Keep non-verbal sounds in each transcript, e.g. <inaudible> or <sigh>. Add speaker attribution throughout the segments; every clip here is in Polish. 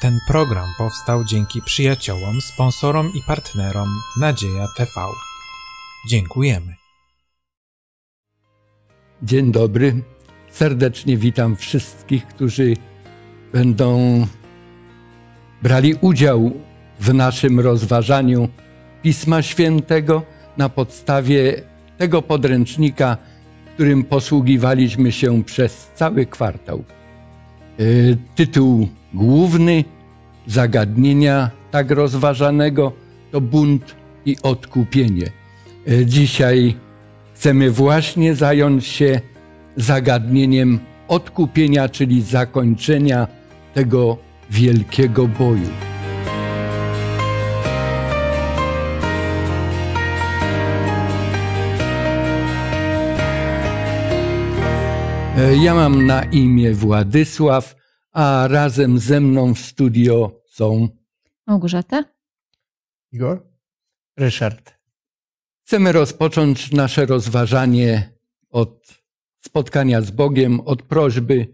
Speaker 1: Ten program powstał dzięki przyjaciołom, sponsorom i partnerom Nadzieja TV. Dziękujemy.
Speaker 2: Dzień dobry. Serdecznie witam wszystkich, którzy będą brali udział w naszym rozważaniu Pisma Świętego na podstawie tego podręcznika, którym posługiwaliśmy się przez cały kwartał. E, tytuł Główny zagadnienia tak rozważanego to bunt i odkupienie. E, dzisiaj chcemy właśnie zająć się zagadnieniem odkupienia, czyli zakończenia tego wielkiego boju. E, ja mam na imię Władysław a razem ze mną w studio są Małgorzata, Igor, Ryszard. Chcemy rozpocząć nasze rozważanie od spotkania z Bogiem, od prośby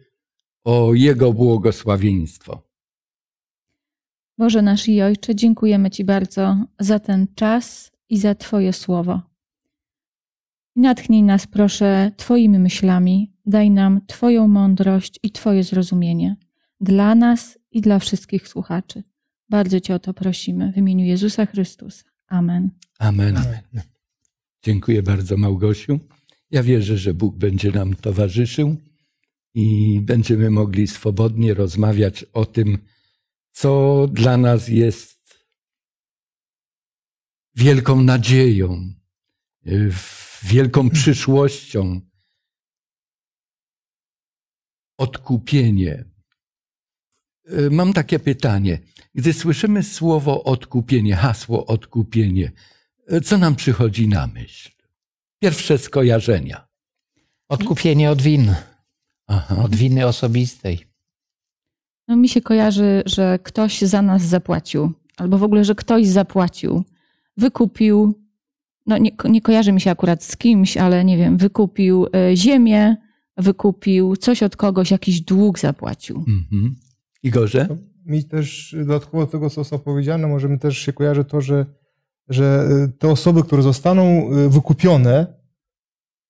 Speaker 2: o Jego błogosławieństwo.
Speaker 3: Boże nasz i Ojcze, dziękujemy Ci bardzo za ten czas i za Twoje słowo. Natchnij nas, proszę, Twoimi myślami, daj nam Twoją mądrość i Twoje zrozumienie dla nas i dla wszystkich słuchaczy. Bardzo Cię o to prosimy. W imieniu Jezusa Chrystusa. Amen. Amen. Amen.
Speaker 2: Dziękuję bardzo, Małgosiu. Ja wierzę, że Bóg będzie nam towarzyszył i będziemy mogli swobodnie rozmawiać o tym, co dla nas jest wielką nadzieją, wielką przyszłością. Odkupienie, Y, mam takie pytanie. Gdy słyszymy słowo odkupienie, hasło odkupienie, y, co nam przychodzi na myśl? Pierwsze skojarzenia.
Speaker 4: Odkupienie od win. Aha. Od winy osobistej.
Speaker 3: No, mi się kojarzy, że ktoś za nas zapłacił, albo w ogóle, że ktoś zapłacił, wykupił, no nie, nie kojarzy mi się akurat z kimś, ale nie wiem, wykupił y, ziemię, wykupił coś od kogoś, jakiś dług zapłacił.
Speaker 4: Mhm.
Speaker 1: Igorze? Mi też dodatkowo do tego, co zostało powiedziane, możemy też się kojarzy to, że, że e, te osoby, które zostaną e, wykupione,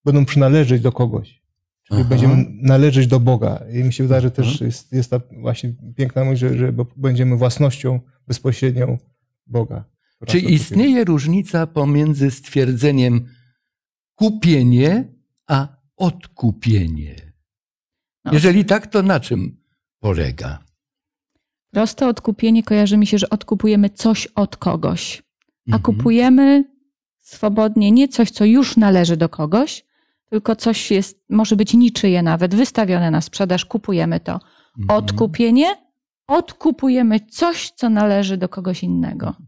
Speaker 1: będą przynależeć do kogoś. Czyli Aha. będziemy należeć do Boga. I mi się wydaje, że też mhm. jest, jest ta właśnie piękna myśl, że, że będziemy własnością bezpośrednią Boga. Czy istnieje
Speaker 2: różnica pomiędzy stwierdzeniem kupienie a odkupienie? No. Jeżeli tak, to na czym polega?
Speaker 3: Proste odkupienie kojarzy mi się, że odkupujemy coś od kogoś, a mhm. kupujemy swobodnie nie coś, co już należy do kogoś, tylko coś jest, może być niczyje nawet, wystawione na sprzedaż, kupujemy to. Mhm. Odkupienie, odkupujemy coś, co należy do kogoś innego. <clears throat>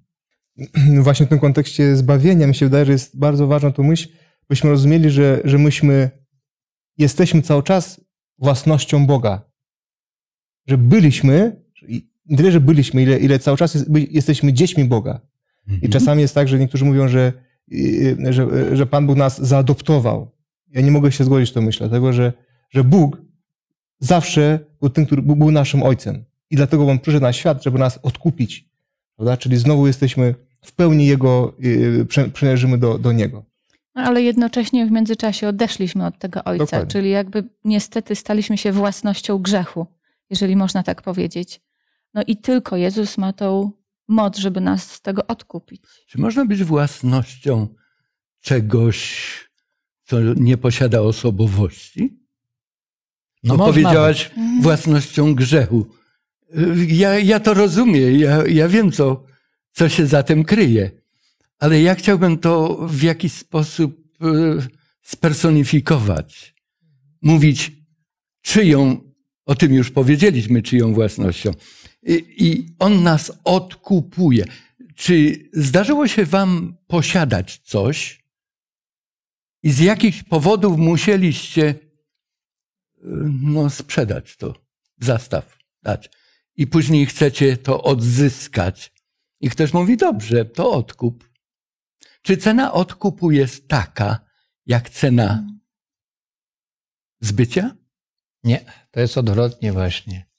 Speaker 1: No właśnie w tym kontekście zbawienia mi się wydaje, że jest bardzo ważna tu myśl, byśmy rozumieli, że, że myśmy jesteśmy cały czas własnością Boga. Że byliśmy, tyle, że byliśmy, ile, ile cały czas jest, jesteśmy dziećmi Boga. Mhm. I czasami jest tak, że niektórzy mówią, że, y, y, że, że Pan Bóg nas zaadoptował. Ja nie mogę się zgodzić z tą myślą, dlatego że, że Bóg zawsze był tym, który był naszym ojcem. I dlatego On przyszedł na świat, żeby nas odkupić. Prawda? Czyli znowu jesteśmy w pełni Jego, y, przynależymy do, do Niego.
Speaker 3: No, ale jednocześnie w międzyczasie odeszliśmy od tego Ojca, Dokładnie. czyli jakby niestety staliśmy się własnością grzechu, jeżeli można tak powiedzieć. No i tylko Jezus ma tą moc, żeby nas z tego odkupić. Czy można
Speaker 2: być własnością czegoś, co nie posiada osobowości? No, powiedziałaś być. Mhm. własnością grzechu. Ja, ja to rozumiem, ja, ja wiem, co, co się za tym kryje, ale ja chciałbym to w jakiś sposób e, spersonifikować. Mówić, czyją, o tym już powiedzieliśmy, czyją własnością i On nas odkupuje. Czy zdarzyło się Wam posiadać coś i z jakichś powodów musieliście y, no, sprzedać to, zastaw dać i później chcecie to odzyskać? I ktoś mówi, dobrze, to odkup. Czy cena odkupu jest taka, jak cena
Speaker 4: zbycia? Nie, to jest odwrotnie właśnie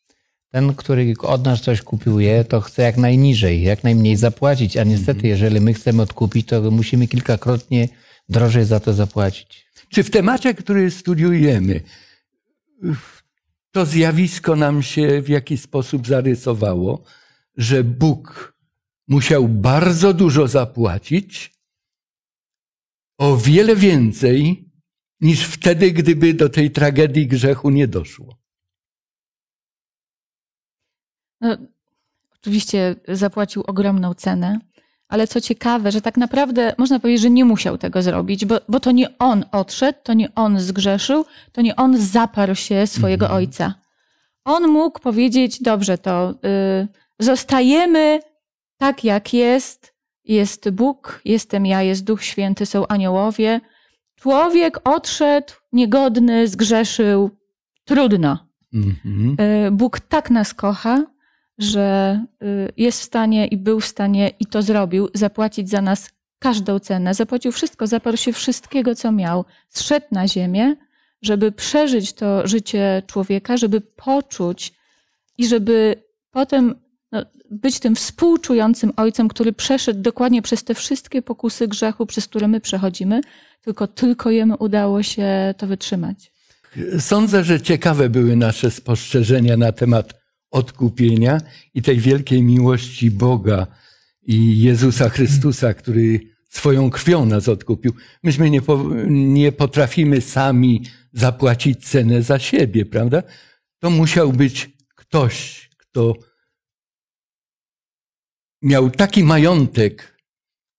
Speaker 4: ten, który od nas coś kupuje, to chce jak najniżej, jak najmniej zapłacić, a mhm. niestety, jeżeli my chcemy odkupić, to musimy kilkakrotnie drożej za to zapłacić. Czy w temacie, który studiujemy,
Speaker 2: to zjawisko nam się w jakiś sposób zarysowało, że Bóg musiał bardzo dużo zapłacić, o wiele więcej niż wtedy, gdyby do tej tragedii grzechu nie doszło.
Speaker 3: No, oczywiście zapłacił ogromną cenę, ale co ciekawe, że tak naprawdę można powiedzieć, że nie musiał tego zrobić, bo, bo to nie on odszedł, to nie on zgrzeszył, to nie on zaparł się swojego mhm. ojca. On mógł powiedzieć: Dobrze, to y, zostajemy tak, jak jest. Jest Bóg, jestem ja, jest Duch Święty, są aniołowie. Człowiek odszedł, niegodny, zgrzeszył. Trudno.
Speaker 1: Mhm.
Speaker 3: Y, Bóg tak nas kocha, że y, jest w stanie i był w stanie i to zrobił, zapłacić za nas każdą cenę. Zapłacił wszystko, zaparł się wszystkiego, co miał. Zszedł na ziemię, żeby przeżyć to życie człowieka, żeby poczuć i żeby potem no, być tym współczującym ojcem, który przeszedł dokładnie przez te wszystkie pokusy grzechu, przez które my przechodzimy, tylko tylko jemu udało się to wytrzymać.
Speaker 2: Sądzę, że ciekawe były nasze spostrzeżenia na temat odkupienia i tej wielkiej miłości Boga i Jezusa Chrystusa, który swoją krwią nas odkupił. Myśmy nie, po, nie potrafimy sami zapłacić cenę za siebie, prawda? To musiał być ktoś, kto miał taki majątek,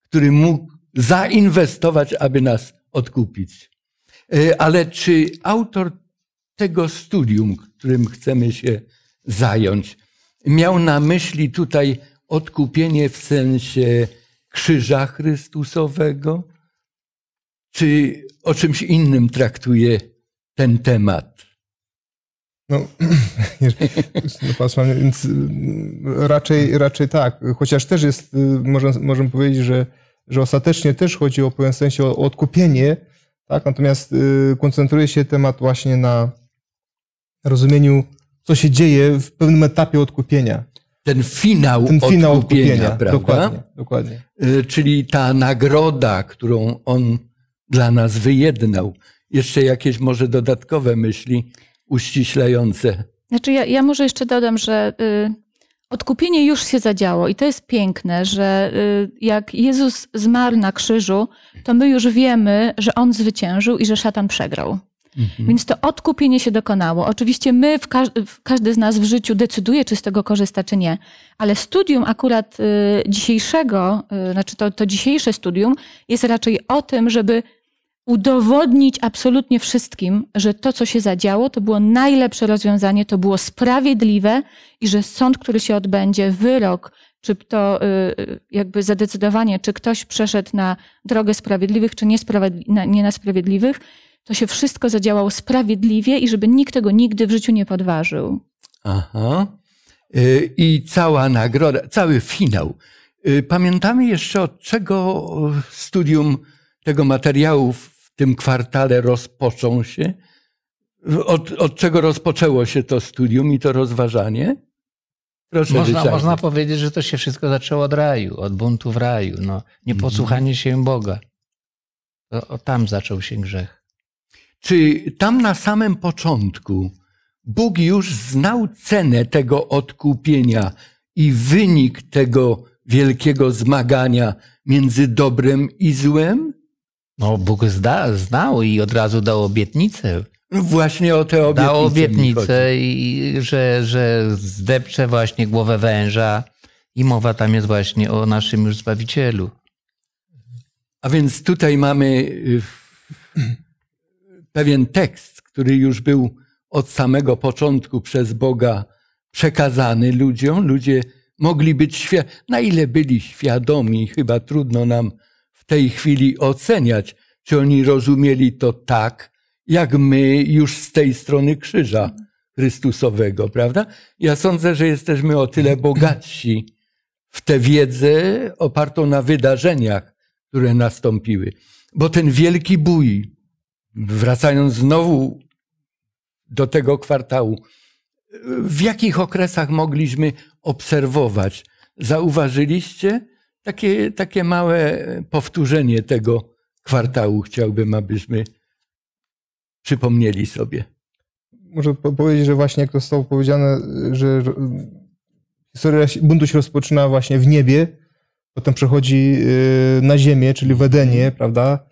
Speaker 2: który mógł zainwestować, aby nas odkupić. E, ale czy autor tego studium, którym chcemy się zająć. Miał na myśli tutaj odkupienie w sensie krzyża Chrystusowego? Czy o czymś innym traktuje
Speaker 1: ten temat? No, <clears throat> no więc y, raczej, raczej tak. Chociaż też jest, y, możemy, możemy powiedzieć, że, że ostatecznie też chodzi o pewien sensie o, o odkupienie, tak? natomiast y, koncentruje się temat właśnie na rozumieniu co się dzieje w pewnym etapie odkupienia.
Speaker 2: Ten finał, Ten finał odkupienia, odkupienia prawda? Dokładnie, dokładnie. Y, czyli ta nagroda, którą on dla nas wyjednał. Jeszcze jakieś może dodatkowe myśli uściślające?
Speaker 3: Znaczy ja, ja może jeszcze dodam, że y, odkupienie już się zadziało i to jest piękne, że y, jak Jezus zmarł na krzyżu, to my już wiemy, że On zwyciężył i że szatan przegrał. Mhm. Więc to odkupienie się dokonało. Oczywiście my, w każ każdy z nas w życiu decyduje, czy z tego korzysta, czy nie, ale studium akurat y, dzisiejszego, y, znaczy to, to dzisiejsze studium jest raczej o tym, żeby udowodnić absolutnie wszystkim, że to, co się zadziało, to było najlepsze rozwiązanie, to było sprawiedliwe i że sąd, który się odbędzie, wyrok, czy to y, y, jakby zadecydowanie, czy ktoś przeszedł na drogę sprawiedliwych, czy niesprawiedli- na, nie na sprawiedliwych, to się wszystko zadziałało sprawiedliwie i żeby nikt tego nigdy w życiu nie podważył.
Speaker 2: Aha. Y, I cała nagroda, cały finał. Y, pamiętamy jeszcze od czego y, studium tego materiału w tym kwartale rozpoczął się? Od, od czego rozpoczęło się to studium i to rozważanie?
Speaker 4: Proszę można, można powiedzieć, że to się wszystko zaczęło od raju, od buntu w raju. No, nieposłuchanie mhm. się Boga. tam zaczął się grzech. Czy
Speaker 2: tam na samym początku Bóg już znał cenę tego odkupienia i wynik tego wielkiego zmagania między
Speaker 4: dobrem i złem? No, Bóg zda, znał i od razu dał obietnicę. Właśnie o te obietnice. Dał obietnicę, i, że, że zdepcze właśnie głowę węża. I mowa tam jest właśnie o naszym już Zbawicielu. A więc tutaj mamy y, pewien tekst,
Speaker 2: który już był od samego początku przez Boga przekazany ludziom. Ludzie mogli być świadomi, na ile byli świadomi, chyba trudno nam w tej chwili oceniać, czy oni rozumieli to tak, jak my już z tej strony krzyża Chrystusowego, prawda? Ja sądzę, że jesteśmy o tyle bogatsi w tę wiedzę opartą na wydarzeniach, które nastąpiły. Bo ten wielki bój, wracając znowu do tego kwartału, w jakich okresach mogliśmy obserwować? Zauważyliście takie, takie małe powtórzenie tego kwartału, chciałbym, abyśmy przypomnieli sobie.
Speaker 1: Może powiedzieć, że właśnie jak to zostało powiedziane, że historia buntu się rozpoczyna właśnie w niebie, potem przechodzi y, na ziemię, czyli w Edenie, prawda?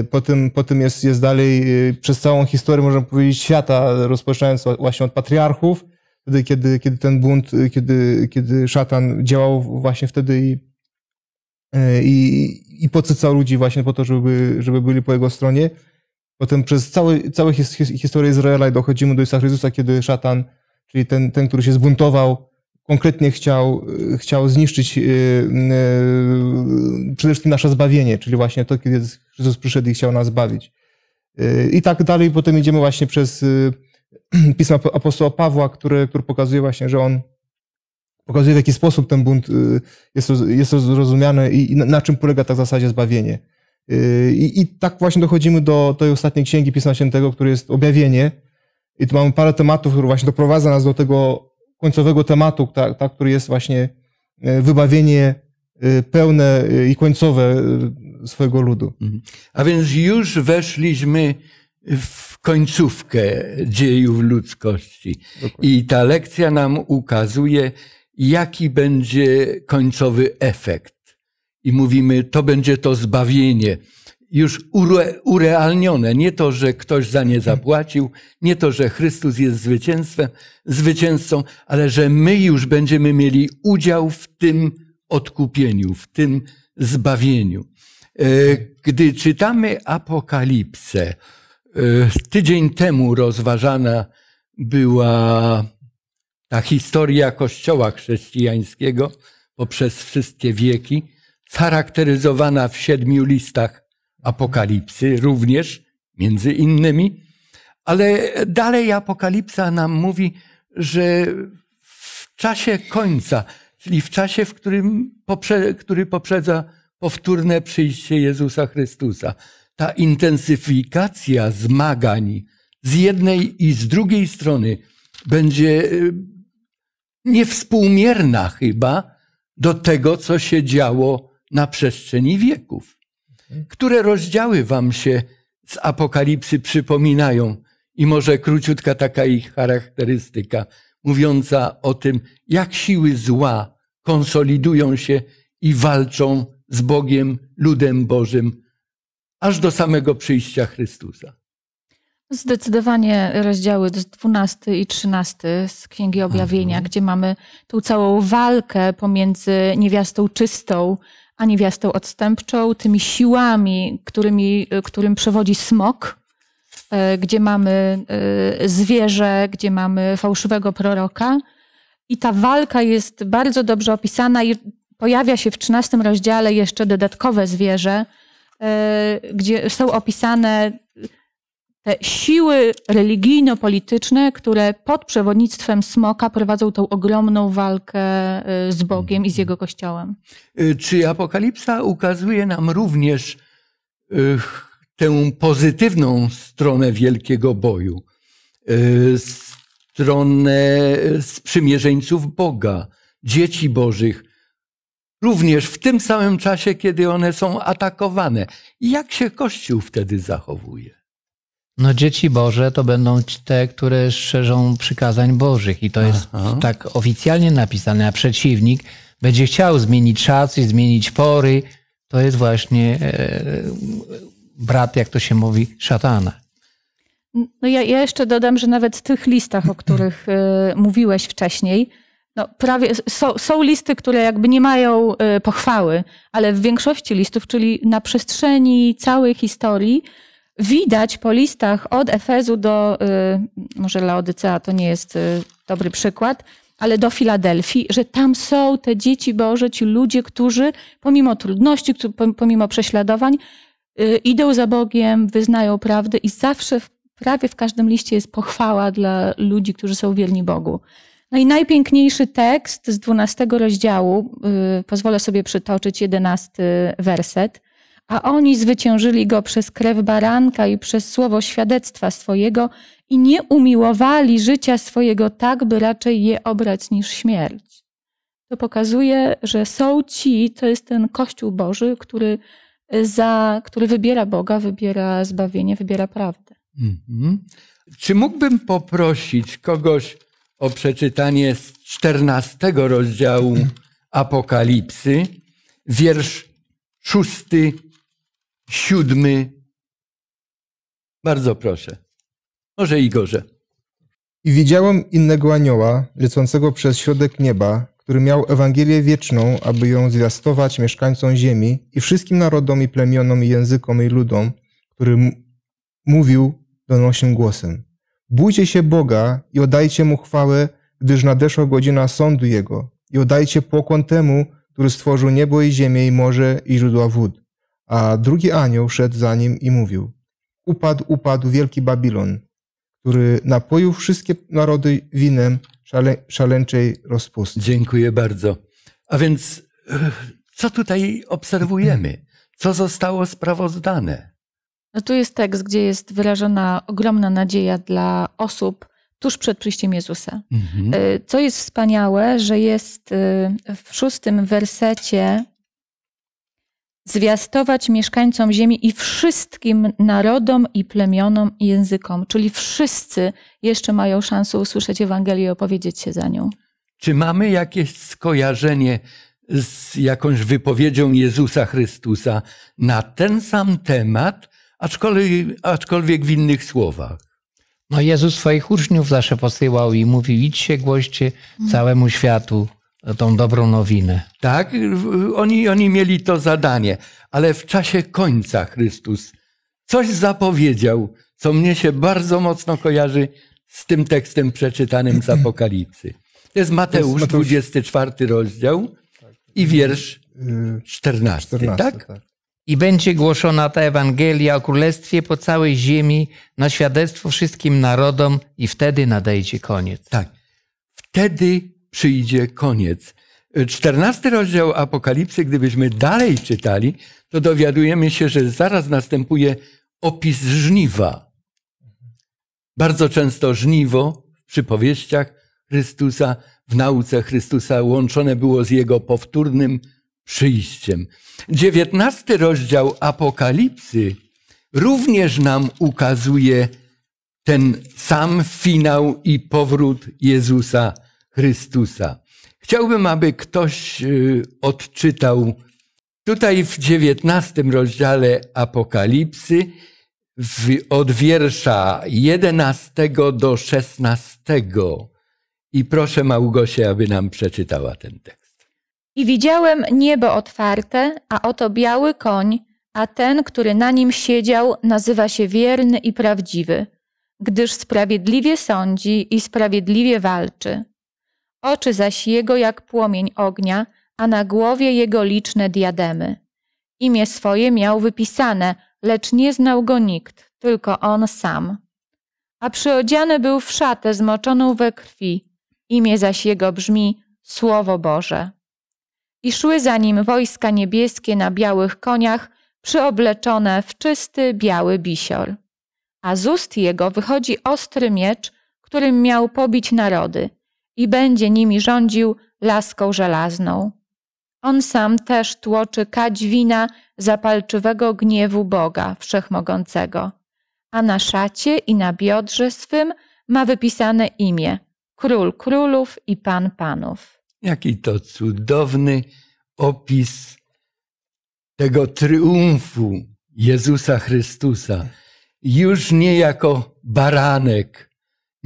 Speaker 1: Y, po tym, po tym jest, jest dalej y, przez całą historię, można powiedzieć, świata, rozpoczynając właśnie od patriarchów, wtedy, kiedy, kiedy ten bunt, y, kiedy, kiedy szatan działał właśnie wtedy i, i, i podsycał ludzi właśnie po to, żeby, żeby byli po jego stronie. Potem przez całą całe his, his, historię Izraela dochodzimy do Isa Chrystusa, kiedy szatan, czyli ten, ten, który się zbuntował, konkretnie chciał, chciał zniszczyć y, y, przede wszystkim nasze zbawienie, czyli właśnie to, kiedy Chrystus przyszedł i chciał nas zbawić. Y, I tak dalej potem idziemy właśnie przez <clears throat> pisma apostoła Pawła, który, który pokazuje właśnie, że on pokazuje w jaki sposób ten bunt jest, jest zrozumiany i na czym polega tak w zasadzie zbawienie. I, I, tak właśnie dochodzimy do tej ostatniej księgi Pisma Świętego, który jest objawienie. I tu mamy parę tematów, które właśnie doprowadza nas do tego końcowego tematu, ta, ta, który jest właśnie e, wybawienie e, pełne e, i końcowe swojego ludu. Mhm.
Speaker 2: A więc już weszliśmy w końcówkę dziejów ludzkości. Dokładnie. I ta lekcja nam ukazuje, jaki będzie końcowy efekt. I mówimy, to będzie to zbawienie już ure, urealnione. Nie to, że ktoś za nie mhm. zapłacił, nie to, że Chrystus jest zwycięstwem, zwycięzcą, ale że my już będziemy mieli udział w tym odkupieniu, w tym zbawieniu. E, gdy czytamy Apokalipsę, e, tydzień temu rozważana była ta historia Kościoła chrześcijańskiego poprzez wszystkie wieki, charakteryzowana w siedmiu listach Apokalipsy również, między innymi. Ale dalej Apokalipsa nam mówi, że w czasie końca, czyli w czasie, w którym poprze, który poprzedza powtórne przyjście Jezusa Chrystusa, ta intensyfikacja zmagań z jednej i z drugiej strony będzie y, niewspółmierna chyba do tego, co się działo na przestrzeni wieków. Które rozdziały wam się z Apokalipsy przypominają? I może króciutka taka ich charakterystyka, mówiąca o tym, jak siły zła konsolidują się i walczą z Bogiem, ludem Bożym, aż do samego przyjścia Chrystusa.
Speaker 3: Zdecydowanie rozdziały 12 i 13 z Księgi Objawienia, mhm. gdzie mamy tą całą walkę pomiędzy niewiastą czystą a niewiastę odstępczą, tymi siłami, którymi, którym przewodzi smok, e, gdzie mamy e, zwierzę, gdzie mamy fałszywego proroka. I ta walka jest bardzo dobrze opisana i pojawia się w XIII rozdziale jeszcze dodatkowe zwierzę, e, gdzie są opisane te siły religijno-polityczne, które pod przewodnictwem Smoka prowadzą tą ogromną walkę y, z Bogiem i z jego kościołem.
Speaker 2: Y, czy apokalipsa ukazuje nam również y, tę pozytywną stronę wielkiego boju? Stronę sprzymierzeńców Boga, dzieci Bożych, również w tym samym czasie, kiedy one są atakowane. Jak się Kościół wtedy zachowuje?
Speaker 4: No dzieci Boże to będą te, które szerzą przykazań Bożych i to jest Aha. tak oficjalnie napisane, a przeciwnik będzie chciał zmienić i zmienić pory. To jest właśnie e, brat, jak to się mówi, szatana. No
Speaker 3: ja, ja jeszcze dodam, że nawet w tych listach, o których e, mówiłeś wcześniej, no prawie, są, są, listy, które jakby nie mają e, pochwały, ale w większości listów, czyli na przestrzeni całej historii, widać po listach od Efezu do, y, może Laodycea to nie jest y, dobry przykład, ale do Filadelfii, że tam są te dzieci Boże, ci ludzie, którzy pomimo trudności, pomimo prześladowań, y, idą za Bogiem, wyznają prawdę i zawsze prawie w każdym liście jest pochwała dla ludzi, którzy są wierni Bogu. No i najpiękniejszy tekst z 12 rozdziału, pozwolę sobie przytoczyć jedenasty werset a oni zwyciężyli go przez krew baranka i przez słowo świadectwa swojego i nie umiłowali życia swojego tak, by raczej je obrać niż śmierć. To pokazuje, że są ci, to jest ten Kościół Boży, który, e, za, który wybiera Boga, wybiera zbawienie, wybiera prawdę.
Speaker 2: Mm-hmm. Czy mógłbym poprosić kogoś o przeczytanie z 14 rozdziału Apokalipsy, wiersz szósty siódmy. Bardzo proszę. Może i gorzej.
Speaker 1: I widziałem innego anioła, lecącego przez środek nieba, który miał Ewangelię wieczną, aby ją zwiastować mieszkańcom ziemi i wszystkim narodom i plemionom i językom i ludom, który mówił donośnym głosem. Bójcie się Boga i oddajcie Mu chwałę, gdyż nadeszła godzina sądu Jego i oddajcie pokłon temu, który stworzył niebo i ziemię i morze i źródła wód a drugi anioł szedł za nim i mówił: Upadł, upadł wielki Babilon, który napoił wszystkie narody winem szale, szaleńczej rozpusty. Dziękuję bardzo. A więc e, co tutaj obserwujemy?
Speaker 2: Co zostało sprawozdane?
Speaker 3: No tu jest tekst, gdzie jest wyrażona ogromna nadzieja dla osób tuż przed przyjściem Jezusa. Mhm. E, co jest wspaniałe, że jest e, w szóstym wersecie zwiastować mieszkańcom ziemi i wszystkim narodom i plemionom i językom. Czyli wszyscy jeszcze mają szansę usłyszeć Ewangelię i opowiedzieć się za nią.
Speaker 2: Czy mamy jakieś skojarzenie z jakąś wypowiedzią Jezusa Chrystusa na
Speaker 4: ten sam temat,
Speaker 2: aczkolwiek, aczkolwiek w innych słowach?
Speaker 4: No Jezus swoich uczniów zawsze posyłał i mówił, idźcie, głoście całemu światu tą dobrą nowinę.
Speaker 2: Tak, oni, oni mieli to zadanie, ale w czasie końca Chrystus coś zapowiedział, co mnie się bardzo mocno kojarzy z tym tekstem przeczytanym z Apokalipsy. To jest Mateusz, 24 rozdział
Speaker 4: i wiersz
Speaker 2: 14, y, 14 tak?
Speaker 1: tak?
Speaker 4: I będzie głoszona ta Ewangelia o Królestwie po całej ziemi na świadectwo wszystkim narodom i wtedy nadejdzie koniec. Tak.
Speaker 2: Wtedy przyjdzie koniec. Czternasty rozdział Apokalipsy, gdybyśmy dalej czytali, to dowiadujemy się, że zaraz następuje opis żniwa. Bardzo często żniwo w przypowieściach Chrystusa, w nauce Chrystusa łączone było z jego powtórnym przyjściem. Dziewiętnasty rozdział Apokalipsy również nam ukazuje ten sam finał i powrót Jezusa Chrystusa. Chciałbym, aby ktoś y, odczytał tutaj w dziewiętnastym rozdziale Apokalipsy w, od wiersza 11 do 16. I proszę Małgosię, aby nam przeczytała ten tekst.
Speaker 3: I widziałem niebo otwarte, a oto biały koń, a ten, który na nim siedział, nazywa się wierny i prawdziwy, gdyż sprawiedliwie sądzi i sprawiedliwie walczy oczy zaś jego jak płomień ognia, a na głowie jego liczne diademy. Imię swoje miał wypisane, lecz nie znał go nikt, tylko on sam. A przyodziany był w szatę zmoczoną we krwi, imię zaś jego brzmi Słowo Boże. I szły za nim wojska niebieskie na białych koniach, przyobleczone w czysty biały bisior. A z ust jego wychodzi ostry miecz, którym miał pobić narody, i będzie nimi rządził laską żelazną. On sam też tłoczy wina zapalczywego gniewu Boga Wszechmogącego, a na szacie i na biodrze swym ma wypisane imię Król Królów i Pan Panów.
Speaker 2: Jaki to cudowny opis tego triumfu Jezusa Chrystusa, już nie jako baranek,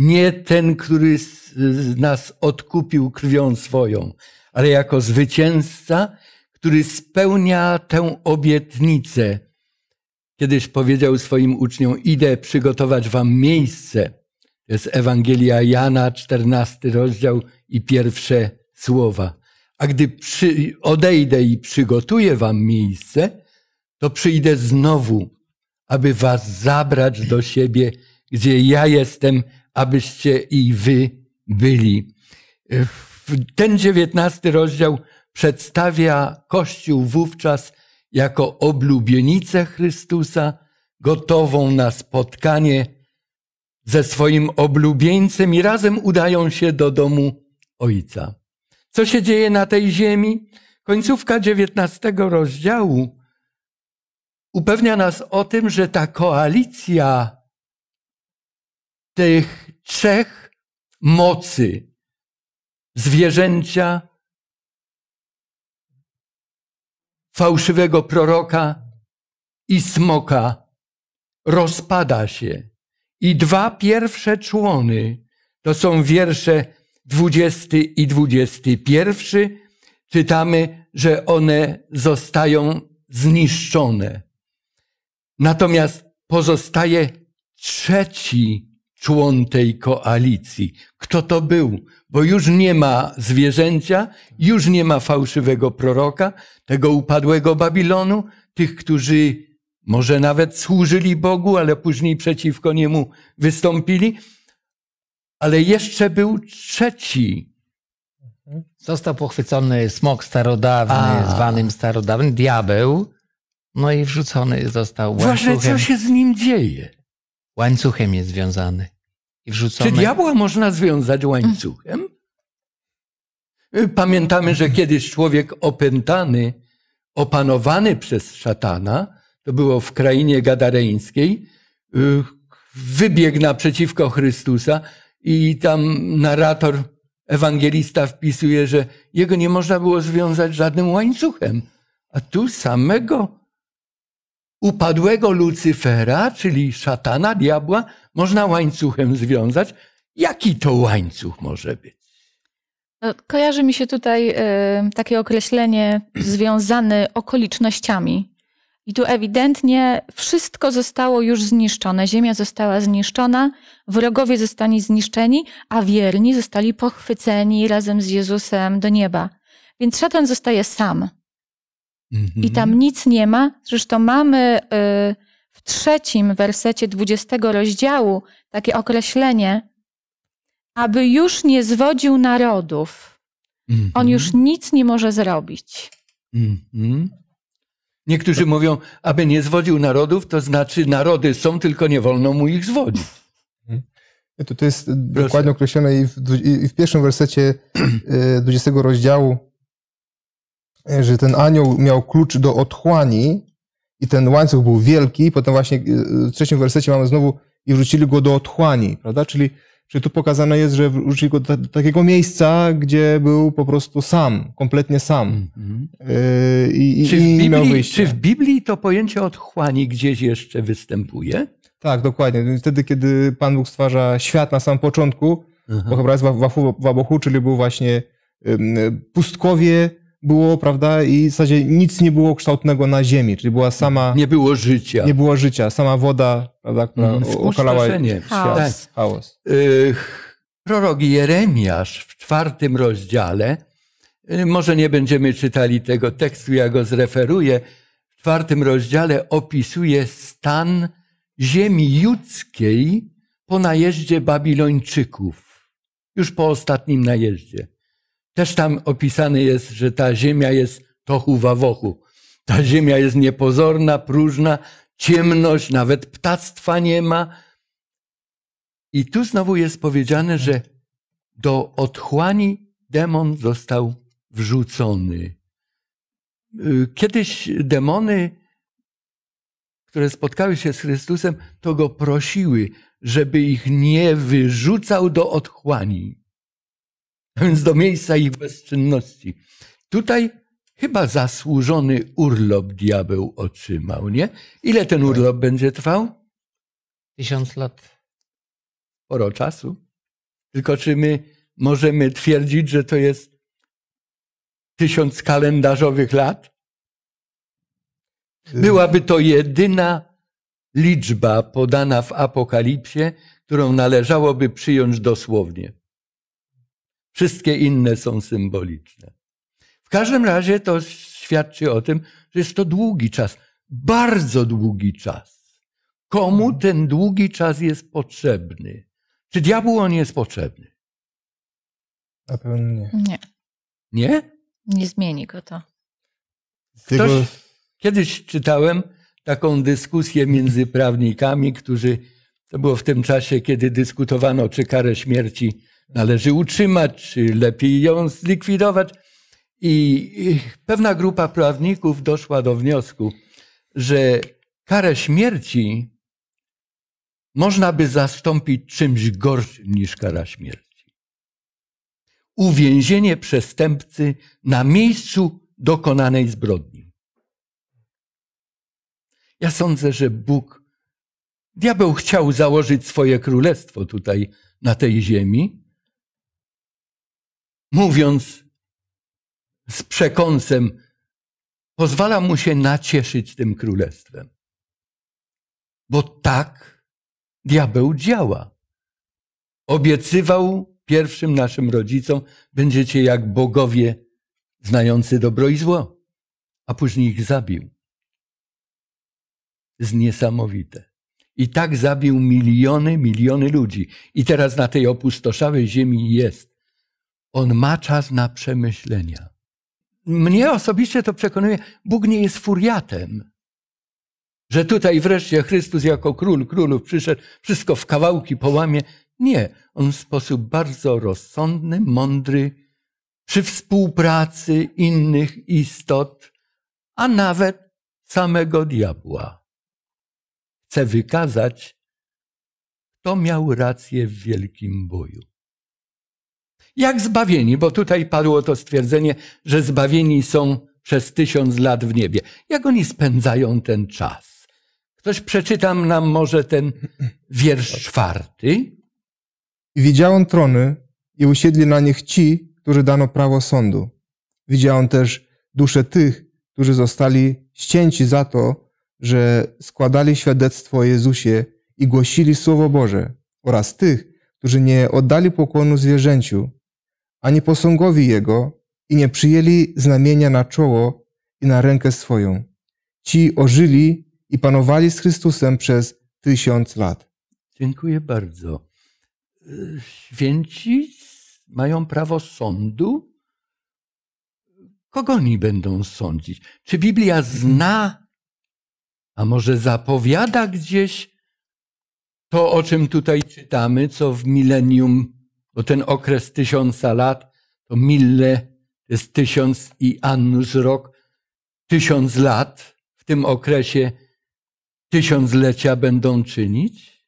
Speaker 2: nie ten, który z nas odkupił krwią swoją, ale jako zwycięzca, który spełnia tę obietnicę. Kiedyś powiedział swoim uczniom: Idę przygotować wam miejsce. To jest Ewangelia Jana, 14 rozdział i pierwsze słowa. A gdy przy, odejdę i przygotuję wam miejsce, to przyjdę znowu, aby was zabrać do siebie, gdzie ja jestem, abyście i wy byli. Ten dziewiętnasty rozdział przedstawia Kościół wówczas jako oblubienicę Chrystusa, gotową na spotkanie ze swoim oblubieńcem i razem udają się do domu Ojca. Co się dzieje na tej ziemi? Końcówka dziewiętnastego rozdziału upewnia nas o tym, że ta koalicja tych trzech mocy zwierzęcia, fałszywego proroka i smoka rozpada się. I dwa pierwsze człony to są wiersze 20 i 21. Czytamy, że one zostają zniszczone. Natomiast pozostaje trzeci człon tej koalicji. Kto to był? Bo już nie ma zwierzęcia, już nie ma fałszywego proroka, tego upadłego Babilonu, tych, którzy może nawet służyli Bogu, ale później przeciwko niemu wystąpili. Ale jeszcze był trzeci.
Speaker 4: Został pochwycony smok starodawny, A. zwanym starodawnym, diabeł. No i wrzucony został. Właśnie co się z nim dzieje? łańcuchem jest związany. I wrzucone... Czy
Speaker 2: diabła można związać łańcuchem? Pamiętamy, że kiedyś człowiek opętany, opanowany przez szatana, to było w krainie gadareńskiej, y, wybiegł naprzeciwko Chrystusa i tam narrator, ewangelista wpisuje, że jego nie można było związać żadnym łańcuchem. A tu samego upadłego Lucyfera, czyli szatana, diabła, można łańcuchem związać. Jaki to łańcuch może być?
Speaker 3: No, kojarzy mi się tutaj y, takie określenie związane okolicznościami. I tu ewidentnie wszystko zostało już zniszczone. Ziemia została zniszczona, wrogowie zostali zniszczeni, a wierni zostali pochwyceni razem z Jezusem do nieba. Więc szatan zostaje sam. Mhm. I tam nic nie ma. Zresztą mamy y, w trzecim wersecie dwudziestego rozdziału takie określenie, aby już nie zwodził narodów. On mhm. już nic nie może zrobić.
Speaker 2: Mhm. Niektórzy mówią, aby nie zwodził narodów, to znaczy narody są, tylko nie wolno mu ich zwodzić.
Speaker 1: To, to jest Proszę. dokładnie określone i w, i w pierwszym wersecie 20 y, rozdziału że ten anioł miał klucz do otchłani i ten łańcuch był wielki, i potem właśnie e, w trzecim wersecie mamy znowu i wrzucili go do otchłani, prawda? Czyli, czyli tu pokazane jest, że wrzucili go do, do takiego miejsca, gdzie był po prostu sam, kompletnie sam. Mm -hmm. y i, czy, w Biblii, czy w Biblii to
Speaker 2: pojęcie otchłani gdzieś jeszcze występuje?
Speaker 1: Tak, dokładnie. No wtedy, kiedy Pan Bóg stwarza świat na samym początku, bo chyba jest w Wabochu, czyli był właśnie pustkowie, było, prawda, i w zasadzie nic nie było kształtnego na ziemi, czyli była sama... Nie
Speaker 2: było życia. Nie
Speaker 1: było życia, sama woda, prawda, która mhm. okalała chaos. Tak, tak.
Speaker 2: chaos. Y, prorok Jeremiasz w czwartym rozdziale, y, może nie będziemy czytali tego tekstu, ja go zreferuję, w czwartym rozdziale opisuje stan ziemi judzkiej po najeździe Babilończyków, już po ostatnim najeździe. Też tam opisane jest, że ta ziemia jest tochu wawochu. Ta ziemia jest niepozorna, próżna, ciemność, nawet ptactwa nie ma. I tu znowu jest powiedziane, że do otchłani demon został wrzucony. Y, kiedyś demony, które spotkały się z Chrystusem, to go prosiły, żeby ich nie wyrzucał do otchłani. <laughs> więc do miejsca ich bezczynności. Tutaj chyba zasłużony urlop diabeł otrzymał, nie? Ile ten tak. urlop będzie trwał? Tysiąc lat. Sporo czasu. Tylko czy my możemy twierdzić, że to jest tysiąc kalendarzowych lat? Y- Byłaby to jedyna liczba podana w Apokalipsie, którą należałoby przyjąć dosłownie. Wszystkie inne są symboliczne. W każdym razie to świadczy o tym, że jest to długi czas, bardzo długi czas. Komu ten długi czas jest potrzebny? Czy diabłu on jest potrzebny? Na pewno nie.
Speaker 4: Nie.
Speaker 3: Nie? Nie zmieni go to.
Speaker 2: Ktoś, kiedyś czytałem taką dyskusję między prawnikami, którzy, to było w tym czasie, kiedy dyskutowano, czy karę śmierci należy utrzymać, czy lepiej ją zlikwidować. I pewna grupa prawników doszła do wniosku, że karę śmierci można by zastąpić czymś gorszym niż kara śmierci. Uwięzienie przestępcy na miejscu dokonanej zbrodni. Ja sądzę, że Bóg, diabeł chciał założyć swoje królestwo tutaj na tej ziemi, mówiąc z przekąsem, pozwala mu się nacieszyć tym królestwem. Bo tak diabeł działa. Obiecywał pierwszym naszym rodzicom, będziecie jak bogowie znający dobro i zło, a później ich zabił. To jest niesamowite. I tak zabił miliony, miliony ludzi. I teraz na tej opustoszałej ziemi jest on ma czas na przemyślenia. Mnie osobiście to przekonuje, Bóg nie jest furiatem. Że tutaj wreszcie Chrystus jako król królów przyszedł, wszystko w kawałki połamie. Nie, on w sposób bardzo rozsądny, mądry, przy współpracy innych istot, a nawet samego diabła. Chce wykazać, kto miał rację w wielkim boju jak zbawieni, bo tutaj padło to stwierdzenie, że zbawieni są przez tysiąc lat w niebie. Jak oni spędzają ten czas? Ktoś przeczytam nam może ten wiersz czwarty.
Speaker 1: Widziałem trony i usiedli na nich ci, którzy dano prawo sądu. Widziałem też dusze tych, którzy zostali ścięci za to, że składali świadectwo o Jezusie i głosili Słowo Boże oraz tych, którzy nie oddali pokłonu zwierzęciu ani posągowi jego, i nie przyjęli znamienia na czoło i na rękę swoją. Ci ożyli i panowali z Chrystusem przez tysiąc lat.
Speaker 2: Dziękuję bardzo. Święci mają prawo sądu. Kogo oni będą sądzić? Czy Biblia zna, a może zapowiada gdzieś to, o czym tutaj czytamy, co w milenium bo ten okres tysiąca lat to mille jest tysiąc i annus rok, tysiąc lat w tym okresie tysiąclecia będą czynić?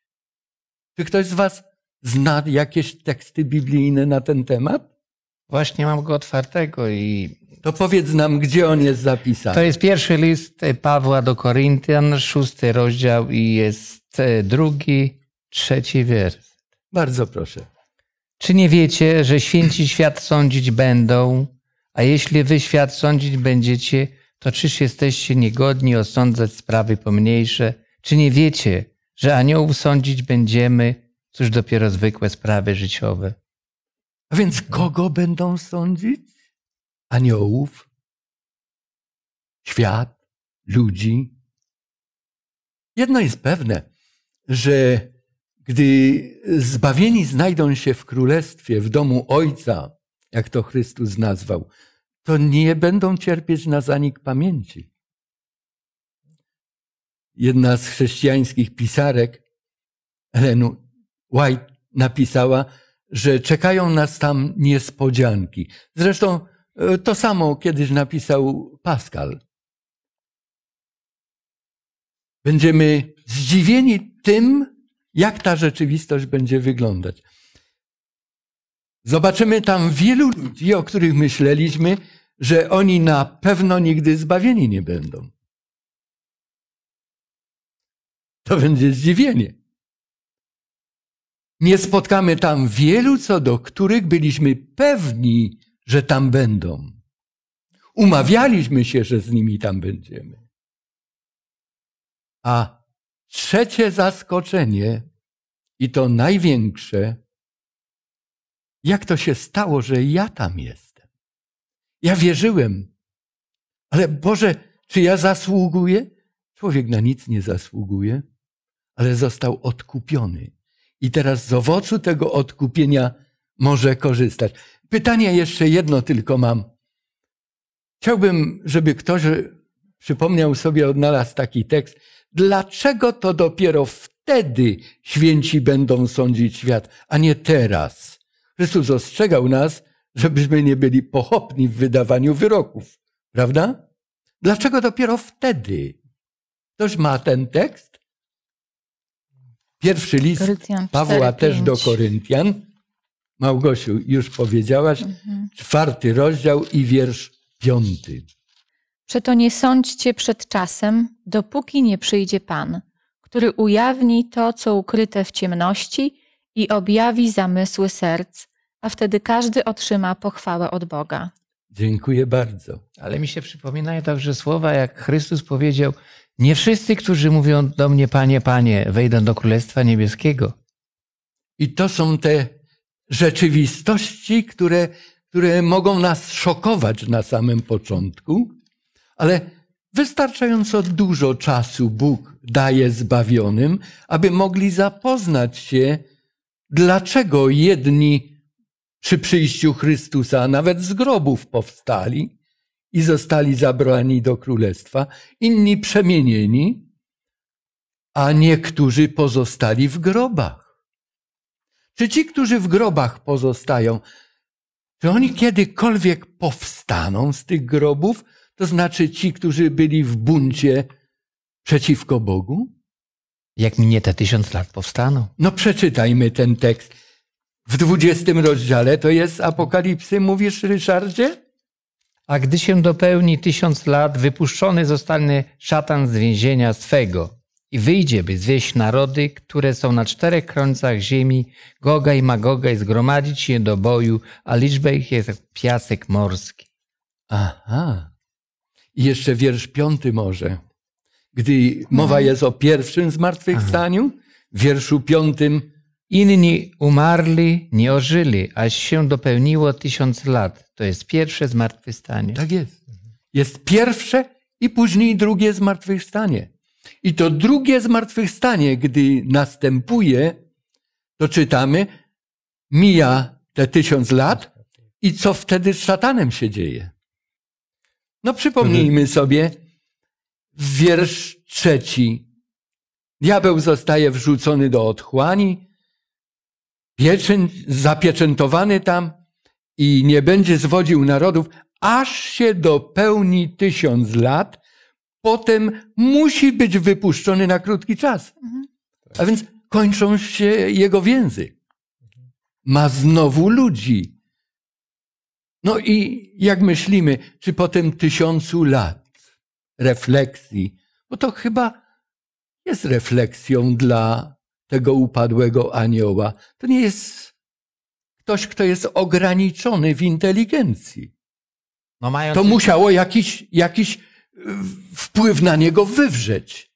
Speaker 2: Czy ktoś z Was zna jakieś teksty biblijne na ten temat? Właśnie mam go otwartego i. To powiedz nam, gdzie on jest zapisany. To jest
Speaker 4: pierwszy list Pawła do Koryntian, szósty rozdział i jest e, drugi, trzeci wiersz. Bardzo proszę. Czy nie wiecie, że święci świat sądzić będą? A jeśli wy świat sądzić będziecie, to czyż jesteście niegodni osądzać sprawy pomniejsze? Czy nie wiecie, że aniołów sądzić będziemy? Cóż dopiero zwykłe sprawy życiowe. A
Speaker 2: więc kogo będą sądzić? Aniołów? Świat? Ludzi? Jedno jest pewne, że gdy zbawieni znajdą się w królestwie, w domu Ojca, jak to Chrystus nazwał, to nie będą cierpieć na zanik pamięci. Jedna z chrześcijańskich pisarek, Ellen White, napisała, że czekają nas tam niespodzianki. Zresztą e, to samo kiedyś napisał Pascal. Będziemy zdziwieni tym, jak ta rzeczywistość będzie wyglądać. Zobaczymy tam wielu ludzi, o których myśleliśmy, że oni na pewno nigdy zbawieni nie będą. To będzie zdziwienie. Nie spotkamy tam wielu, co do których byliśmy pewni, że tam będą. Umawialiśmy się, że z nimi tam będziemy. A Trzecie zaskoczenie, i to największe, jak to się stało, że ja tam jestem. Ja wierzyłem, ale Boże, czy ja zasługuję? Człowiek na nic nie zasługuje, ale został odkupiony. I teraz z owocu tego odkupienia może korzystać. Pytanie jeszcze jedno tylko mam. Chciałbym, żeby ktoś przypomniał sobie, odnalazł taki tekst. Dlaczego to dopiero wtedy święci będą sądzić świat, a nie teraz? Chrystus ostrzegał nas, żebyśmy nie byli pochopni w wydawaniu wyroków, prawda? Dlaczego dopiero wtedy? Ktoś ma ten tekst? Pierwszy list Korytian, Pawła też do Koryntian. Małgosiu, już powiedziałaś, mhm. czwarty rozdział i wiersz piąty.
Speaker 3: Przeto nie sądźcie przed czasem, dopóki nie przyjdzie Pan, który ujawni to, co ukryte w ciemności i objawi zamysły serc, a wtedy każdy otrzyma pochwałę od Boga.
Speaker 4: Dziękuję bardzo. Ale mi się przypominają także słowa, jak Chrystus powiedział: Nie wszyscy, którzy mówią do mnie, Panie, Panie, wejdą do Królestwa Niebieskiego. I to
Speaker 2: są te rzeczywistości, które, które mogą nas szokować na samym początku, ale wystarczająco dużo czasu Bóg daje zbawionym, aby mogli zapoznać się, dlaczego jedni przy przyjściu Chrystusa nawet z grobów powstali i zostali zabrani do królestwa, inni przemienieni, a niektórzy pozostali w grobach. Czy ci, którzy w grobach pozostają, czy oni kiedykolwiek powstaną z tych grobów, to znaczy ci, którzy byli w buncie przeciwko
Speaker 4: Bogu? Jak minie te tysiąc lat powstaną?
Speaker 2: No przeczytajmy ten tekst. W dwudziestym rozdziale to jest Apokalipsy, mówisz Ryszardzie?
Speaker 4: A gdy się dopełni tysiąc lat, wypuszczony zostanie szatan z więzienia swego i wyjdzie, by zwieść narody, które są na czterech krańcach ziemi, Goga i Magoga i zgromadzić je do boju, a liczba ich jest jak piasek morski. Aha. I jeszcze wiersz piąty może, gdy mowa mhm. jest o pierwszym zmartwychwstaniu, w wierszu piątym. Inni umarli, nie ożyli, aż się dopełniło tysiąc lat. To jest pierwsze zmartwychwstanie. Tak jest. Jest pierwsze i później drugie zmartwychwstanie.
Speaker 2: I to drugie zmartwychwstanie, gdy następuje, to czytamy, mija te tysiąc lat i co wtedy z szatanem się dzieje? No przypomnijmy mhm. sobie wiersz trzeci. Diabeł zostaje wrzucony do otchłani, pieczę, zapieczętowany tam i nie będzie zwodził narodów, aż się dopełni tysiąc lat, potem musi być wypuszczony na krótki czas. Mhm. A więc kończą się jego więzy. Ma znowu ludzi. No i jak myślimy, czy po tym tysiącu lat refleksji, bo to chyba jest refleksją dla tego upadłego anioła. To nie jest ktoś, kto jest ograniczony w inteligencji. No mając... To
Speaker 4: musiało jakiś, jakiś wpływ na niego wywrzeć.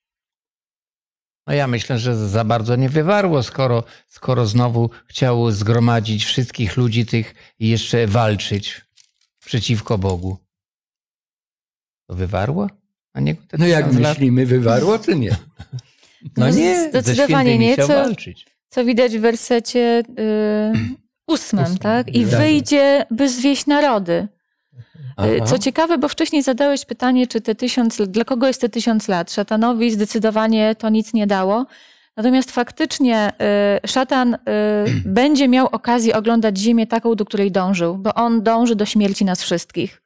Speaker 4: No ja myślę, że za bardzo nie wywarło, skoro, skoro znowu chciał zgromadzić wszystkich ludzi tych i jeszcze walczyć przeciwko Bogu. To wywarło? A nie, no jak myślimy, wywarło czy nie? No, no nie, zdecydowanie nie. Co,
Speaker 3: walczyć. co widać w wersecie yy, ósmym, ósmym, tak? I wyjdzie, by zwieść narody. E, Aha. Co ciekawe, bo wcześniej zadałeś pytanie, czy te tysiąc, dla kogo jest te tysiąc lat? Szatanowi zdecydowanie to nic nie dało. Natomiast faktycznie y, szatan y, <clears throat> będzie miał okazję oglądać Ziemię taką, do której dążył, bo on dąży do śmierci nas wszystkich.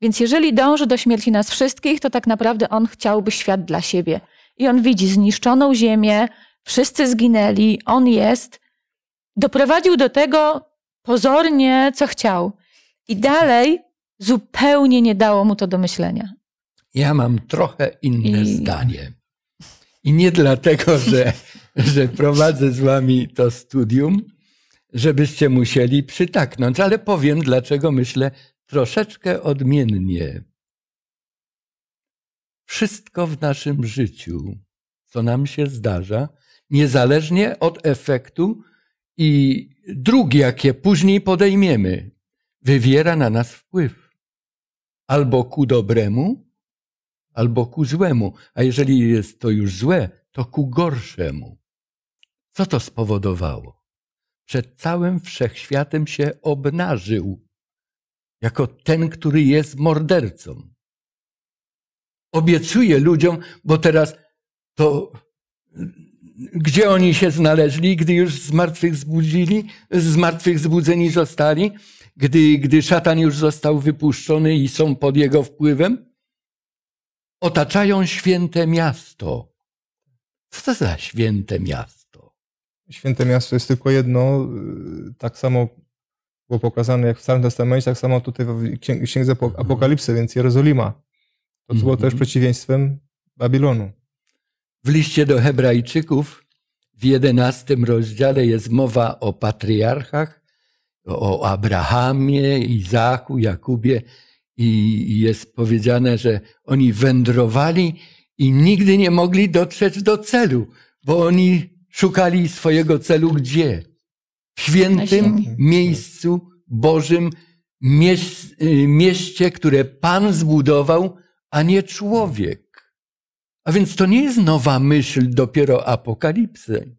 Speaker 3: Więc jeżeli dąży do śmierci nas wszystkich, to tak naprawdę on chciałby świat dla siebie. I on widzi zniszczoną Ziemię, wszyscy zginęli, on jest. Doprowadził do tego pozornie, co chciał. I dalej zupełnie nie dało mu to do myślenia.
Speaker 2: Ja mam trochę inne I... zdanie. I nie dlatego, że, <laughs> że prowadzę z wami to studium, żebyście musieli przytaknąć, ale powiem, dlaczego myślę troszeczkę odmiennie. Wszystko w naszym życiu, co nam się zdarza, niezależnie od efektu i dróg, jakie później podejmiemy, wywiera na nas wpływ albo ku dobremu, albo ku złemu. A jeżeli jest to już złe, to ku gorszemu. Co to spowodowało? Przed całym wszechświatem się obnażył jako ten, który jest mordercą. Obiecuje ludziom, bo teraz to gdzie oni się znaleźli, gdy już z martwych zbudzili, z martwych zbudzeni zostali, gdy, gdy szatan już został wypuszczony i są pod jego wpływem? Otaczają święte miasto.
Speaker 1: Co to za święte miasto? Święte miasto jest tylko jedno, y, tak samo było pokazane jak w Starym Testamencie, tak samo tutaj w Księdze mhm. Apokalipsy, więc Jerozolima. To było też mhm. przeciwieństwem Babilonu.
Speaker 2: W liście do Hebrajczyków w jedenastym rozdziale jest mowa o patriarchach, o Abrahamie, Izaku, Jakubie i jest powiedziane, że oni wędrowali i nigdy nie mogli dotrzeć do celu, bo oni szukali swojego celu gdzie? W świętym miejscu Bożym, y, mieście, które Pan zbudował, a nie człowiek. A więc to nie jest nowa myśl dopiero apokalipsy,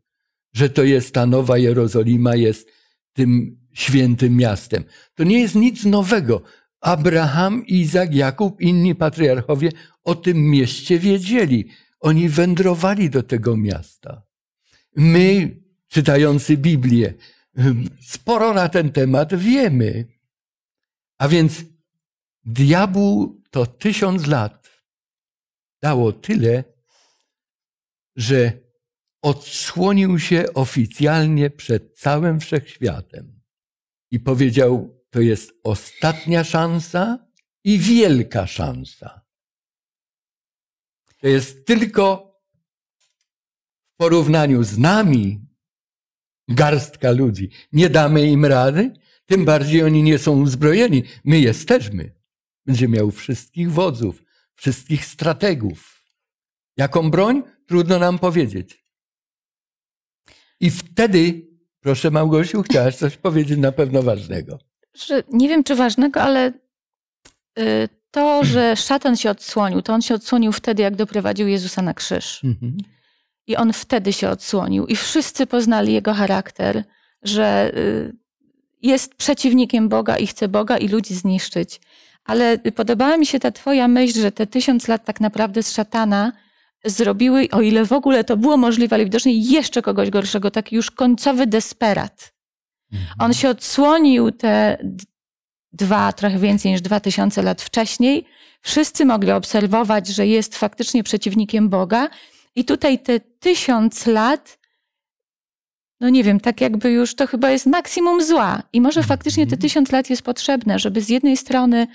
Speaker 2: że to jest ta nowa Jerozolima, jest tym świętym miastem. To nie jest nic nowego. Abraham, Izak, Jakub, inni patriarchowie o tym mieście wiedzieli. Oni wędrowali do tego miasta. My, czytający Biblię, hmm, sporo na ten temat wiemy. A więc diabłu to tysiąc lat dało tyle, że odsłonił się oficjalnie przed całym wszechświatem i powiedział: To jest ostatnia szansa i wielka szansa. To jest tylko w porównaniu z nami garstka ludzi. Nie damy im rady, tym bardziej oni nie są uzbrojeni. My jesteśmy. Będzie miał wszystkich wodzów, wszystkich strategów. Jaką broń? Trudno nam powiedzieć. I wtedy, proszę Małgosiu, chciałaś coś powiedzieć na pewno ważnego.
Speaker 3: Nie wiem, czy ważnego, ale y, to, że <clears throat> szatan się odsłonił, to on się odsłonił wtedy, jak doprowadził Jezusa na krzyż. Mhm. I on wtedy się odsłonił. I wszyscy poznali jego charakter, że y, jest przeciwnikiem Boga i chce Boga i ludzi zniszczyć. Ale podobała mi się ta twoja myśl, że te tysiąc lat tak naprawdę z szatana zrobiły, o ile w ogóle to było możliwe, ale widocznie jeszcze kogoś gorszego, taki już końcowy desperat. Mhm. On się odsłonił te dwa, trochę więcej niż dwa tysiące lat wcześniej. Wszyscy mogli obserwować, że jest faktycznie przeciwnikiem Boga. I tutaj te tysiąc lat, no nie wiem, tak jakby już to chyba jest maksimum zła. I może mhm. faktycznie te tysiąc lat jest potrzebne, żeby z jednej strony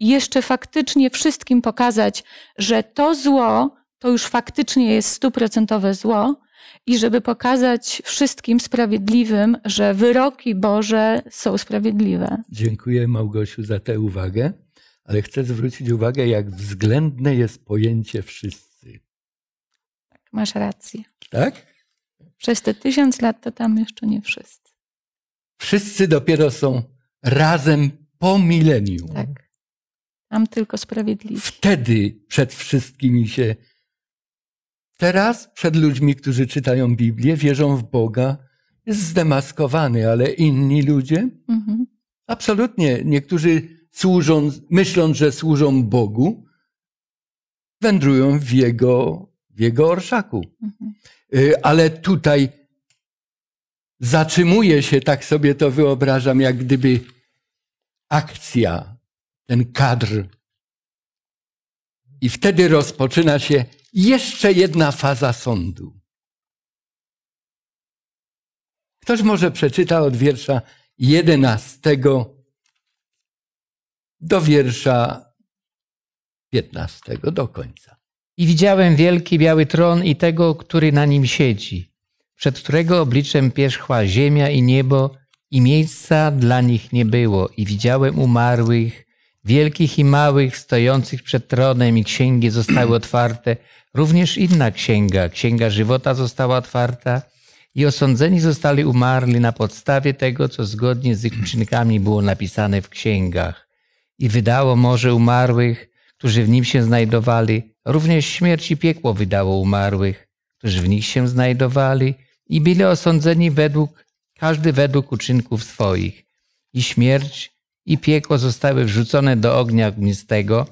Speaker 3: jeszcze faktycznie wszystkim pokazać, że to zło, to już faktycznie jest stuprocentowe zło, i żeby pokazać wszystkim sprawiedliwym, że wyroki Boże są sprawiedliwe.
Speaker 2: Dziękuję Małgosiu za tę uwagę, ale chcę zwrócić uwagę, jak względne jest pojęcie wszyscy.
Speaker 3: Tak, masz rację. Tak? Przez te tysiąc lat to tam jeszcze nie wszyscy.
Speaker 2: Wszyscy dopiero są razem po milenium. Tak.
Speaker 3: Tam tylko sprawiedliwi.
Speaker 2: Wtedy przed wszystkimi się Teraz przed ludźmi, którzy czytają Biblię, wierzą w Boga, jest zdemaskowany, ale inni ludzie? Mhm. Absolutnie. Niektórzy służą, myśląc, że służą Bogu, wędrują w Jego, w jego orszaku. Mhm. Y, ale tutaj zatrzymuje się, tak sobie to wyobrażam, jak gdyby akcja, ten kadr i wtedy rozpoczyna się jeszcze jedna faza sądu. Ktoś może przeczyta od wiersza 11 do wiersza 15, do końca.
Speaker 4: I widziałem wielki biały tron i tego, który na nim siedzi, przed którego obliczem pierzchła ziemia i niebo, i miejsca dla nich nie było. I widziałem umarłych, wielkich i małych, stojących przed tronem i księgi zostały <clears throat> otwarte. Również inna księga, księga żywota została otwarta i osądzeni zostali umarli na podstawie tego, co zgodnie z ich uczynkami było napisane w księgach. I wydało morze umarłych, którzy w nim się znajdowali, również śmierć i piekło wydało umarłych, którzy w nich się znajdowali i byli osądzeni według, każdy według uczynków swoich. I śmierć i piekło zostały wrzucone do ognia ognistego.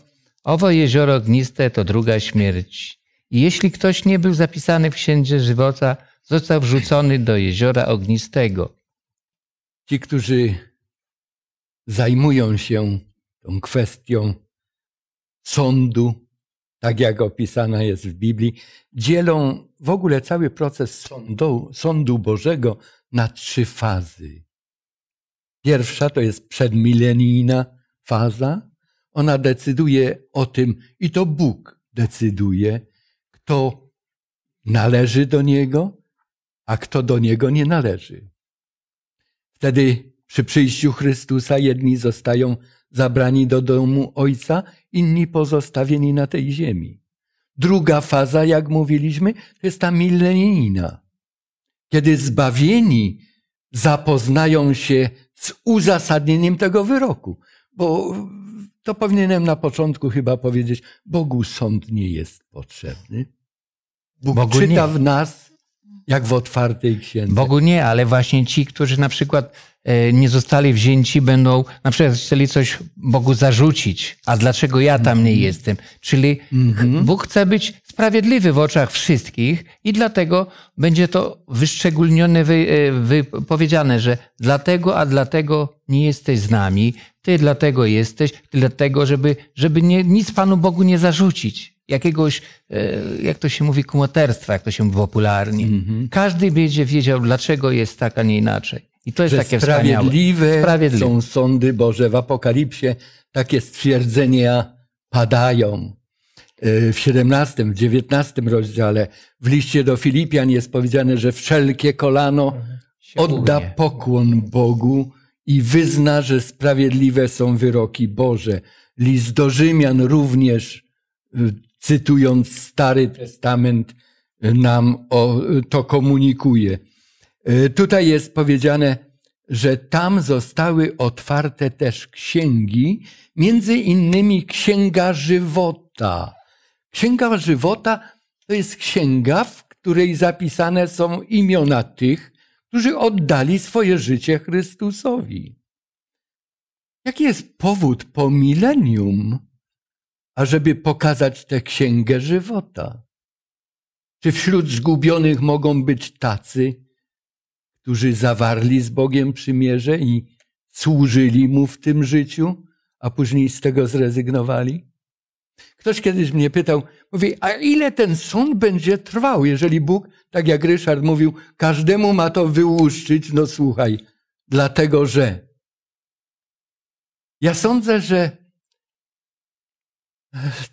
Speaker 4: Owo jezioro ogniste to druga śmierć. I jeśli ktoś nie był zapisany w księdze żywota, został wrzucony do jeziora ognistego. Ci, którzy zajmują się tą kwestią
Speaker 2: sądu, tak jak opisana jest w Biblii, dzielą w ogóle cały proces sądu, sądu Bożego na trzy fazy. Pierwsza to jest przedmilenijna faza. Ona decyduje o tym, i to Bóg decyduje, kto należy do Niego, a kto do Niego nie należy. Wtedy przy przyjściu Chrystusa jedni zostają zabrani do domu Ojca, inni pozostawieni na tej ziemi. Druga faza, jak mówiliśmy, to jest ta milenijna, kiedy zbawieni zapoznają się z uzasadnieniem tego wyroku. Bo to powinienem na początku chyba powiedzieć, Bogu sąd nie jest potrzebny. Bóg Bogu czyta nie. w
Speaker 4: nas jak w otwartej księdze. Bogu nie, ale właśnie ci, którzy na przykład e, nie zostali wzięci, będą na przykład chcieli coś Bogu zarzucić. A dlaczego ja tam nie jestem? Czyli mm Bóg chce być sprawiedliwy w oczach wszystkich i dlatego będzie to wyszczególnione, e, powiedziane, że dlatego, a dlatego nie jesteś z nami, ty dlatego jesteś, dlatego, żeby, żeby nie, nic Panu Bogu nie zarzucić jakiegoś, e, jak to się mówi, kumaterstwa, jak to się mówi popularnie. Mm-hmm. Każdy będzie wiedział, dlaczego jest tak, a nie inaczej. I to jest że takie sprawiedliwe,
Speaker 2: sprawiedliwe są sądy Boże. W Apokalipsie takie stwierdzenia padają. E, w 17, w 19 rozdziale, w liście do Filipian jest powiedziane, że wszelkie kolano mhm. odda pokłon Bogu i wyzna, że sprawiedliwe są wyroki Boże. List do Rzymian również y, cytując Stary Testament, nam o, to komunikuje. E, tutaj jest powiedziane, że tam zostały otwarte też księgi, między innymi Księga Żywota. Księga Żywota to jest księga, w której zapisane są imiona tych, którzy oddali swoje życie Chrystusowi. Jaki jest powód po milenium ażeby pokazać tę księgę żywota. Czy wśród zgubionych mogą być tacy, którzy zawarli z Bogiem przymierze i służyli mu w tym życiu, a później z tego zrezygnowali? Ktoś kiedyś mnie pytał, mówi, a ile ten sąd będzie trwał, jeżeli Bóg, tak jak Ryszard mówił, każdemu ma to wyłuszczyć? No słuchaj, dlatego że. Ja sądzę, że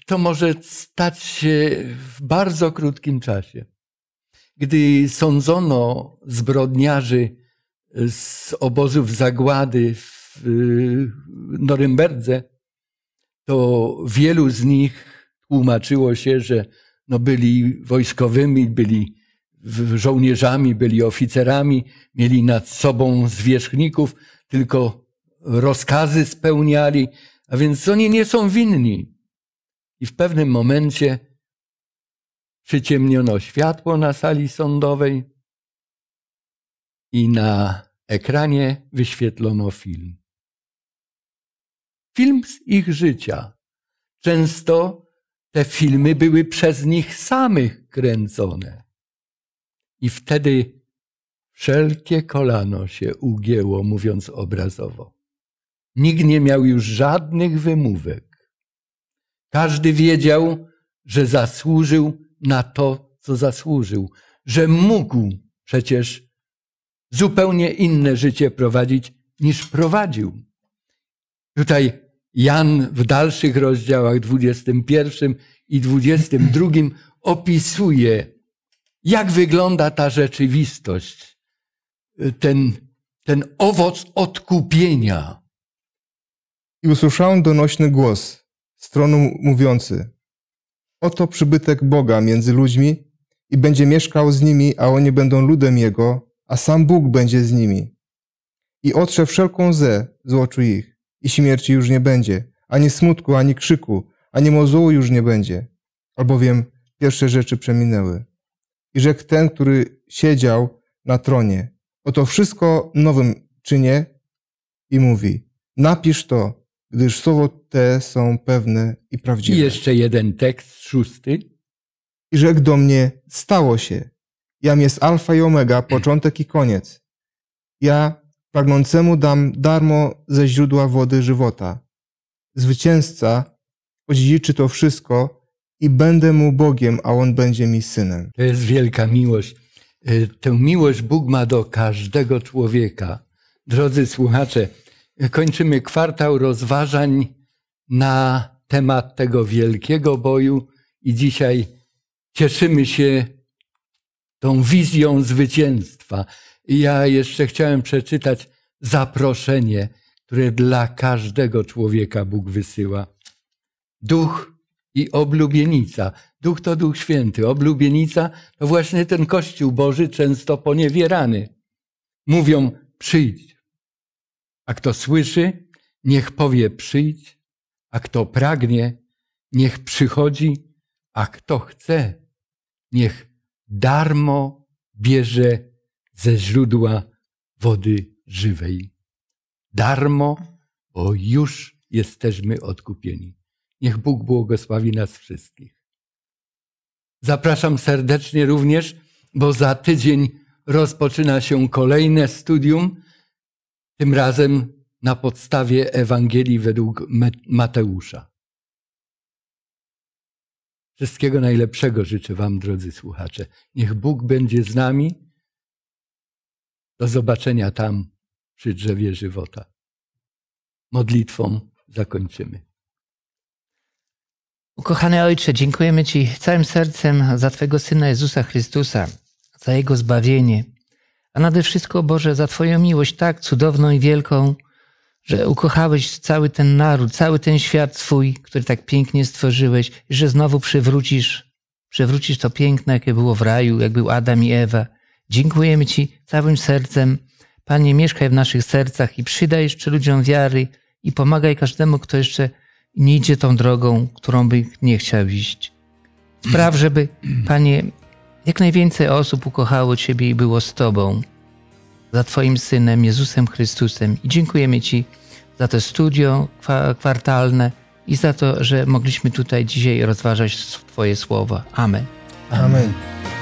Speaker 2: to może stać się w bardzo krótkim czasie. Gdy sądzono zbrodniarzy z obozów zagłady w Norymberdze, to wielu z nich tłumaczyło się, że no byli wojskowymi, byli żołnierzami, byli oficerami, mieli nad sobą zwierzchników, tylko rozkazy spełniali, a więc oni nie są winni i w pewnym momencie przyciemniono światło na sali sądowej i na ekranie wyświetlono film. Film z ich życia. Często te filmy były przez nich samych kręcone. I wtedy wszelkie kolano się ugięło, mówiąc obrazowo. Nikt nie miał już żadnych wymówek. Każdy wiedział, że zasłużył na to, co zasłużył, że mógł przecież zupełnie inne życie prowadzić niż prowadził. Tutaj Jan w dalszych rozdziałach 21 i 22 opisuje, jak wygląda ta rzeczywistość, ten, ten
Speaker 1: owoc odkupienia. I usłyszałem donośny głos stroną mówiący: Oto przybytek Boga między ludźmi i będzie mieszkał z nimi, a oni będą ludem Jego, a sam Bóg będzie z nimi. I otrze wszelką zę z oczu ich, i śmierci już nie będzie, ani smutku, ani krzyku, ani mozułu już nie będzie, albowiem pierwsze rzeczy przeminęły. I rzekł ten, który siedział na tronie, oto wszystko nowym czynię i mówi, napisz to, gdyż słowo te są pewne i prawdziwe. I jeszcze jeden tekst, szósty. I rzekł do mnie, stało się. Jam jest alfa i omega, początek i koniec. Ja pragnącemu dam darmo ze źródła wody żywota. Zwycięzca odziedziczy to wszystko i będę mu Bogiem, a on będzie mi synem. To jest
Speaker 2: wielka miłość. Y, tę miłość Bóg ma do każdego człowieka. Drodzy słuchacze, kończymy kwartał rozważań na temat tego wielkiego boju i dzisiaj cieszymy się tą wizją zwycięstwa. ja jeszcze chciałem przeczytać zaproszenie, które dla każdego człowieka Bóg wysyła. Duch i oblubienica. Duch to Duch Święty, oblubienica to właśnie ten Kościół Boży, często poniewierany. Mówią, przyjdź, a kto słyszy, niech powie przyjdź, a kto pragnie, niech przychodzi, a kto chce, niech darmo bierze ze źródła wody żywej. Darmo, bo już jesteśmy odkupieni. Niech Bóg błogosławi nas wszystkich. Zapraszam serdecznie również, bo za tydzień rozpoczyna się kolejne studium tym razem na podstawie Ewangelii według Mateusza. Wszystkiego najlepszego życzę Wam, drodzy słuchacze. Niech Bóg będzie z nami. Do zobaczenia tam przy drzewie żywota. Modlitwą zakończymy.
Speaker 4: Ukochany Ojcze, dziękujemy Ci całym sercem za Twojego Syna Jezusa Chrystusa, za Jego zbawienie a nade wszystko, Boże, za Twoją miłość tak cudowną i wielką, że ukochałeś cały ten naród, cały ten świat Twój, który tak pięknie stworzyłeś, że znowu przywrócisz, przywrócisz to piękne, jakie było w raju, jak był Adam i Ewa. Dziękujemy Ci całym sercem. Panie, mieszkaj w naszych sercach i przydaj jeszcze ludziom wiary i pomagaj każdemu, kto jeszcze nie idzie tą drogą, którą by nie chciał iść. Spraw, żeby, Panie, jak najwięcej osób ukochało Ciebie i było z Tobą, za Twoim Synem Jezusem Chrystusem. I dziękujemy Ci za to studio kwartalne i za to, że mogliśmy tutaj dzisiaj rozważać Twoje słowa. Amen. Amen.
Speaker 1: Amen.